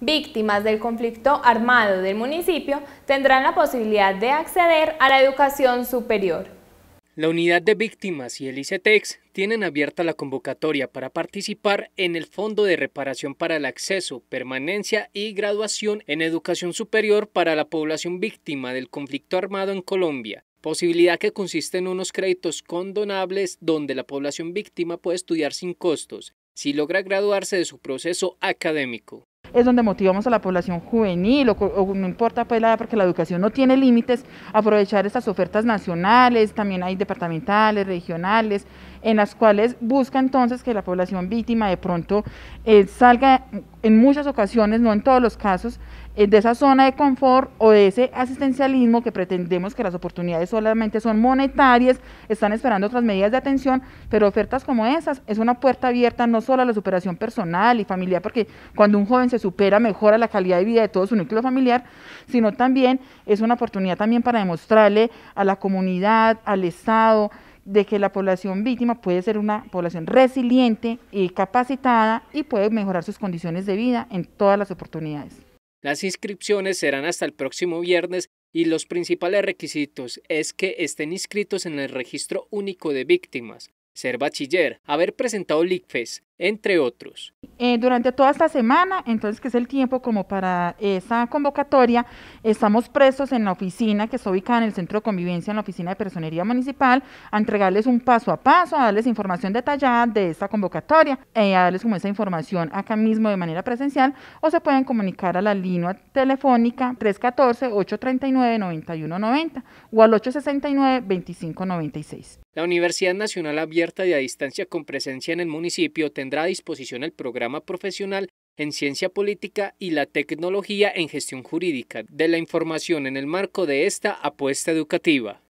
víctimas del conflicto armado del municipio tendrán la posibilidad de acceder a la educación superior. La unidad de víctimas y el ICETEX tienen abierta la convocatoria para participar en el Fondo de Reparación para el Acceso, Permanencia y Graduación en Educación Superior para la población víctima del conflicto armado en Colombia, posibilidad que consiste en unos créditos condonables donde la población víctima puede estudiar sin costos si logra graduarse de su proceso académico es donde motivamos a la población juvenil, o, no importa pues porque la educación no tiene límites, aprovechar estas ofertas nacionales, también hay departamentales, regionales, en las cuales busca entonces que la población víctima de pronto eh, salga en muchas ocasiones, no en todos los casos, eh, de esa zona de confort o de ese asistencialismo que pretendemos que las oportunidades solamente son monetarias, están esperando otras medidas de atención, pero ofertas como esas es una puerta abierta no solo a la superación personal y familiar, porque cuando un joven se supera mejora la calidad de vida de todo su núcleo familiar, sino también es una oportunidad también para demostrarle a la comunidad, al Estado, de que la población víctima puede ser una población resiliente y capacitada y puede mejorar sus condiciones de vida en todas las oportunidades. Las inscripciones serán hasta el próximo viernes y los principales requisitos es que estén inscritos en el registro único de víctimas, ser bachiller, haber presentado LICFES, entre otros. Eh, durante toda esta semana, entonces que es el tiempo como para esa convocatoria, estamos presos en la oficina que está ubicada en el Centro de Convivencia, en la Oficina de Personería Municipal, a entregarles un paso a paso, a darles información detallada de esta convocatoria, eh, a darles como esa información acá mismo de manera presencial, o se pueden comunicar a la línea telefónica 314-839-9190 o al 869-2596. La Universidad Nacional Abierta y a Distancia con presencia en el municipio tendrá tendrá a disposición el programa profesional en ciencia política y la tecnología en gestión jurídica de la información en el marco de esta apuesta educativa.